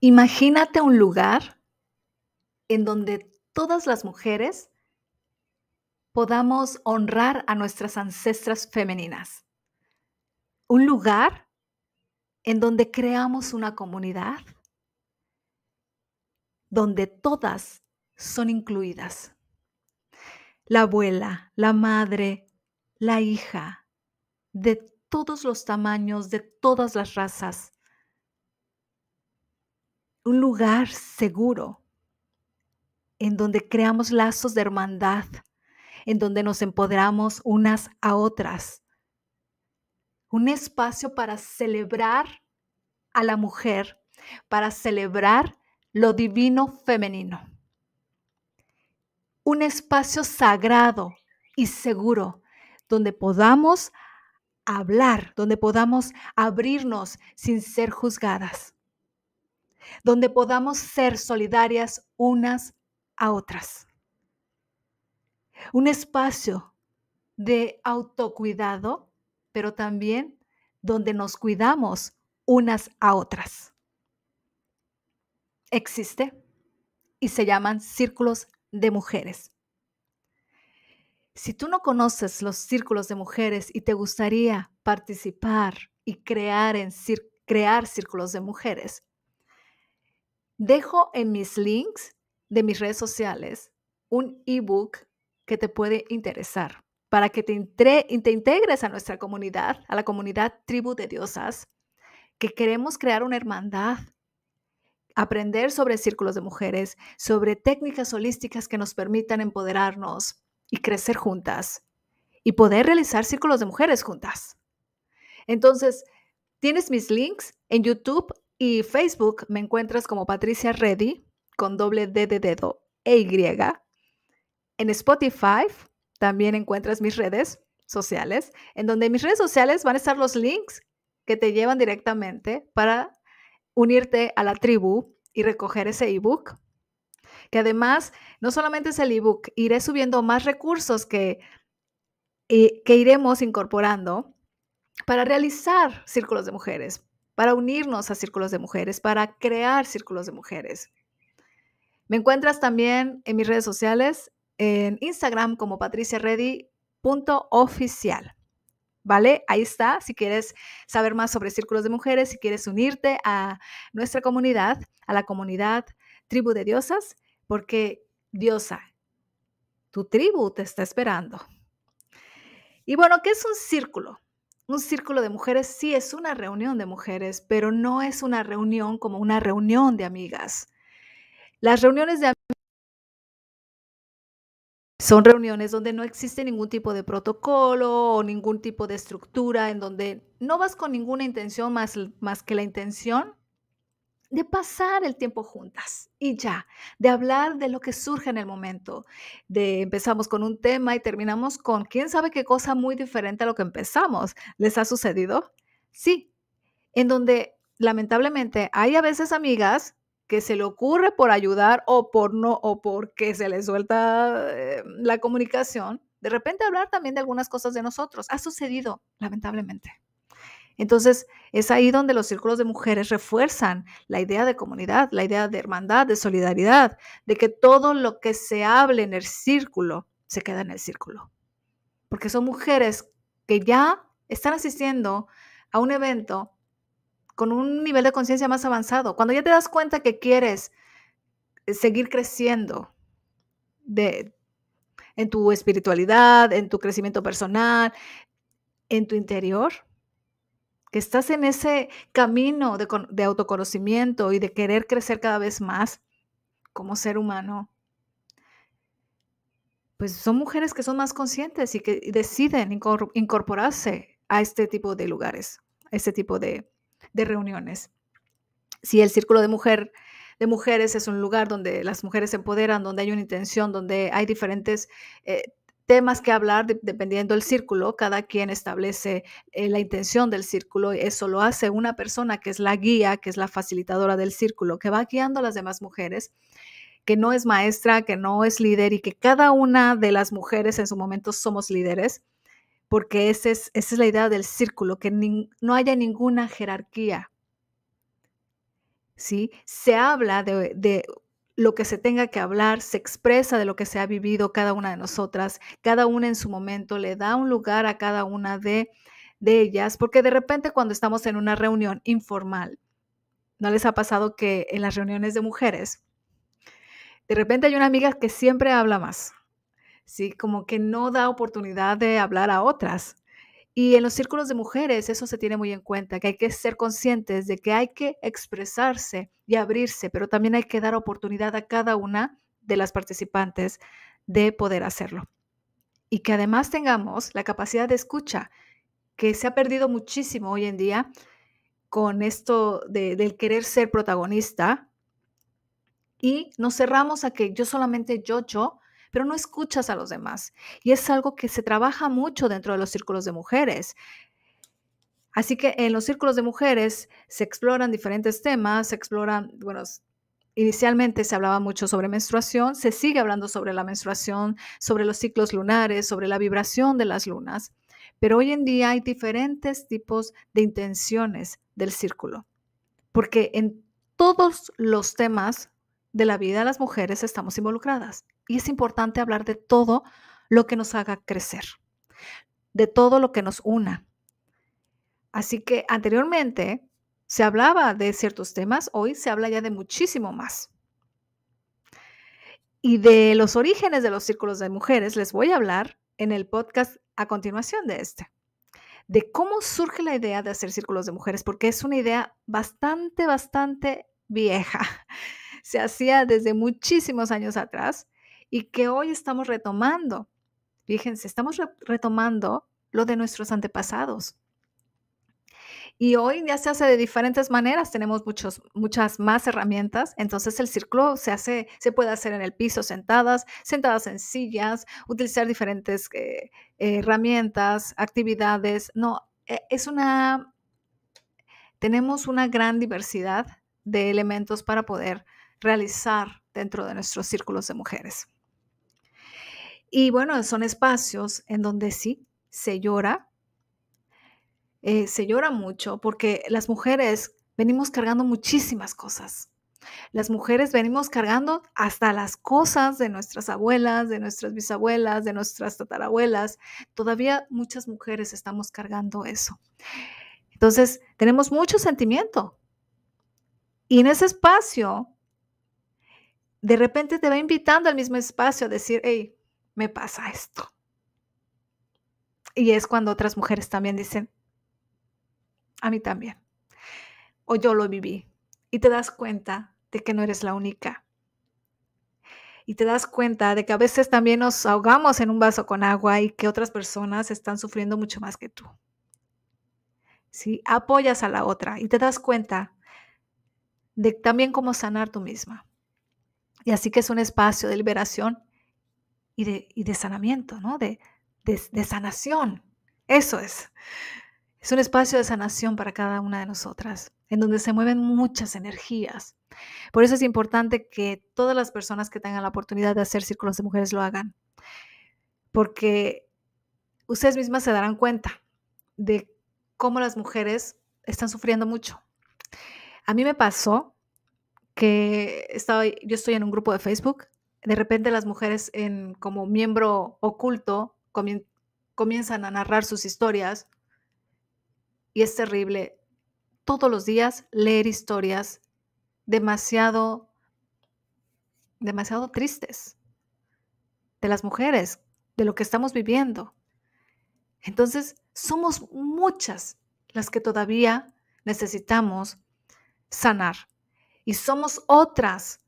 Imagínate un lugar en donde todas las mujeres podamos honrar a nuestras ancestras femeninas. Un lugar en donde creamos una comunidad, donde todas son incluidas. La abuela, la madre, la hija, de todos los tamaños, de todas las razas, un lugar seguro en donde creamos lazos de hermandad, en donde nos empoderamos unas a otras. Un espacio para celebrar a la mujer, para celebrar lo divino femenino. Un espacio sagrado y seguro donde podamos hablar, donde podamos abrirnos sin ser juzgadas donde podamos ser solidarias unas a otras. Un espacio de autocuidado, pero también donde nos cuidamos unas a otras. Existe y se llaman círculos de mujeres. Si tú no conoces los círculos de mujeres y te gustaría participar y crear, crear círculos de mujeres, Dejo en mis links de mis redes sociales un ebook que te puede interesar para que te, integres a nuestra comunidad, a la comunidad Tribu de Diosas, que queremos crear una hermandad, aprender sobre círculos de mujeres, sobre técnicas holísticas que nos permitan empoderarnos y crecer juntas y poder realizar círculos de mujeres juntas. Entonces, tienes mis links en YouTube, y Facebook me encuentras como Patricia Reddy con doble D de dedo e Y. En Spotify también encuentras mis redes sociales, en donde mis redes sociales van a estar los links que te llevan directamente para unirte a la tribu y recoger ese ebook. Que además, no solamente es el ebook, iré subiendo más recursos que, eh, que iremos incorporando para realizar círculos de mujeres, para unirnos a círculos de mujeres, para crear círculos de mujeres. Me encuentras también en mis redes sociales, en Instagram como patriciareddy.oficial. ¿Vale? Ahí está. Si quieres saber más sobre círculos de mujeres, si quieres unirte a nuestra comunidad, a la comunidad Tribu de Diosas, porque Diosa, tu tribu te está esperando. Y bueno, ¿qué es un círculo? Un círculo de mujeres sí es una reunión de mujeres, pero no es una reunión como una reunión de amigas. Las reuniones de amigas son reuniones donde no existe ningún tipo de protocolo o ningún tipo de estructura, en donde no vas con ninguna intención más, más que la intención de pasar el tiempo juntas y ya, de hablar de lo que surge en el momento, de empezamos con un tema y terminamos con quién sabe qué cosa muy diferente a lo que empezamos. ¿Les ha sucedido? Sí, en donde lamentablemente hay a veces amigas que se le ocurre por ayudar o por no o porque se les suelta eh, la comunicación, de repente hablar también de algunas cosas de nosotros. Ha sucedido, lamentablemente. Entonces, es ahí donde los círculos de mujeres refuerzan la idea de comunidad, la idea de hermandad, de solidaridad, de que todo lo que se hable en el círculo se queda en el círculo. Porque son mujeres que ya están asistiendo a un evento con un nivel de conciencia más avanzado. Cuando ya te das cuenta que quieres eh, seguir creciendo en tu espiritualidad, en tu crecimiento personal, en tu interior, que estás en ese camino de, autoconocimiento y de querer crecer cada vez más como ser humano, pues son mujeres que son más conscientes y que deciden incorporarse a este tipo de lugares, a este tipo de, reuniones. Si el círculo de mujeres es un lugar donde las mujeres se empoderan, donde hay una intención, donde hay diferentes eh, temas que hablar dependiendo del círculo. Cada quien establece eh, la intención del círculo. Eso lo hace una persona que es la guía, que es la facilitadora del círculo, que va guiando a las demás mujeres que no es maestra, que no es líder y que cada una de las mujeres en su momento somos líderes, porque ese esa es la idea del círculo, que no haya ninguna jerarquía. ¿sí? Se habla de lo que se tenga que hablar, se expresa de lo que se ha vivido cada una de nosotras, cada una en su momento, le da un lugar a cada una de, ellas, porque de repente cuando estamos en una reunión informal, ¿no les ha pasado que en las reuniones de mujeres, de repente hay una amiga que siempre habla más, ¿sí? Como que no da oportunidad de hablar a otras. Y en los círculos de mujeres eso se tiene muy en cuenta, que hay que ser conscientes de que hay que expresarse y abrirse, pero también hay que dar oportunidad a cada una de las participantes de poder hacerlo. Y que además tengamos la capacidad de escucha, que se ha perdido muchísimo hoy en día con esto del querer ser protagonista. Y nos cerramos a que yo solamente yo, yo, pero no escuchas a los demás. Y es algo que se trabaja mucho dentro de los círculos de mujeres. Así que en los círculos de mujeres se exploran diferentes temas, se exploran, bueno, inicialmente se hablaba mucho sobre menstruación, se sigue hablando sobre la menstruación, sobre los ciclos lunares, sobre la vibración de las lunas, pero hoy en día hay diferentes tipos de intenciones del círculo, porque en todos los temas de la vida de las mujeres estamos involucradas y es importante hablar de todo lo que nos haga crecer, de todo lo que nos una. Así que anteriormente se hablaba de ciertos temas, hoy se habla ya de muchísimo más. Y de los orígenes de los círculos de mujeres les voy a hablar en el podcast a continuación de este, de cómo surge la idea de hacer círculos de mujeres, porque es una idea bastante, bastante vieja. Se hacía desde muchísimos años atrás y que hoy estamos retomando. Fíjense, estamos retomando lo de nuestros antepasados. Y hoy ya se hace de diferentes maneras, tenemos muchos, muchas más herramientas, entonces el círculo se, hace, se puede hacer en el piso, sentadas, sentadas en sillas, utilizar diferentes eh, herramientas, actividades. No, e, es una, tenemos una gran diversidad de elementos para poder realizar dentro de nuestros círculos de mujeres. Y bueno, son espacios en donde sí se llora, eh, se llora mucho porque las mujeres venimos cargando muchísimas cosas. Las mujeres venimos cargando hasta las cosas de nuestras abuelas, de nuestras bisabuelas, de nuestras tatarabuelas. Todavía muchas mujeres estamos cargando eso. Entonces, tenemos mucho sentimiento. Y en ese espacio, de repente te va invitando al mismo espacio a decir, hey, me pasa esto. Y es cuando otras mujeres también dicen, a mí también. O yo lo viví. Y te das cuenta de que no eres la única. Y te das cuenta de que a veces también nos ahogamos en un vaso con agua y que otras personas están sufriendo mucho más que tú. si Apoyas a la otra y te das cuenta de también cómo sanar tú misma. Y así que es un espacio de liberación y de, sanamiento, ¿no? De, sanación. Eso es. Es un espacio de sanación para cada una de nosotras, en donde se mueven muchas energías. Por eso es importante que todas las personas que tengan la oportunidad de hacer círculos de mujeres lo hagan, porque ustedes mismas se darán cuenta de cómo las mujeres están sufriendo mucho. A mí me pasó que estaba, yo estoy en un grupo de Facebook de repente las mujeres como miembro oculto comienzan a narrar sus historias y es terrible todos los días leer historias demasiado, demasiado tristes de las mujeres, de lo que estamos viviendo. Entonces, somos muchas las que todavía necesitamos sanar y somos otras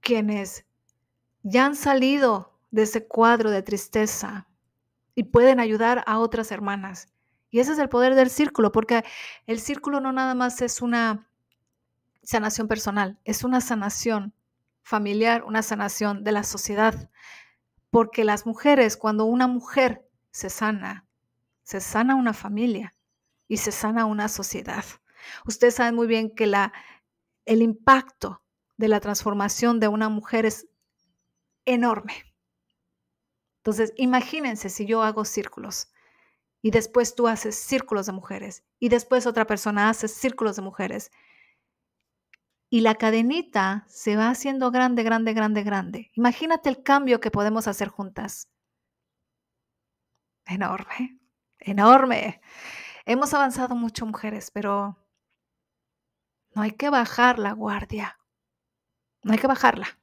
quienes ya han salido de ese cuadro de tristeza y pueden ayudar a otras hermanas. Y ese es el poder del círculo, porque el círculo no nada más es una sanación personal, es una sanación familiar, una sanación de la sociedad. Porque las mujeres, cuando una mujer se sana, se sana una familia y se sana una sociedad. Ustedes saben muy bien que la, el impacto de la transformación de una mujer es enorme. Entonces, imagínense si yo hago círculos y después tú haces círculos de mujeres y después otra persona hace círculos de mujeres. Y la cadenita se va haciendo grande, grande, grande, grande. Imagínate el cambio que podemos hacer juntas. Enorme, enorme. Hemos avanzado mucho, mujeres, pero no hay que bajar la guardia. No hay que bajarla.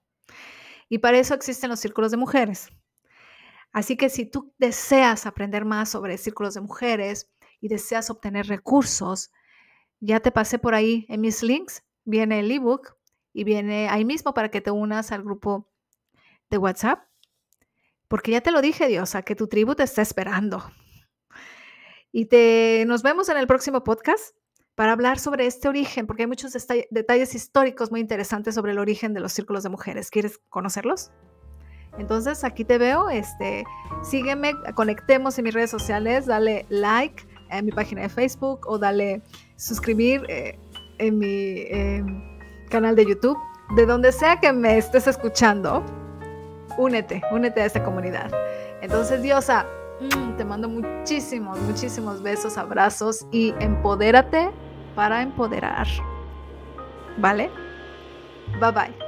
Y para eso existen los círculos de mujeres. Así que si tú deseas aprender más sobre círculos de mujeres y deseas obtener recursos, ya te pasé por ahí en mis links, viene el ebook y viene ahí mismo para que te unas al grupo de WhatsApp. Porque ya te lo dije, Diosa, que tu tribu te está esperando. Y te, nos vemos en el próximo podcast para hablar sobre este origen, porque hay muchos detalles históricos muy interesantes sobre el origen de los círculos de mujeres. ¿Quieres conocerlos? Entonces aquí te veo, este, sígueme, conectemos en mis redes sociales, dale like en mi página de Facebook o dale suscribir eh, en mi em, canal de YouTube. De donde sea que me estés escuchando, únete, únete a esta comunidad. Entonces, Diosa, mm, te mando muchísimos, muchísimos besos, abrazos y empodérate para empoderar. ¿Vale? Bye bye.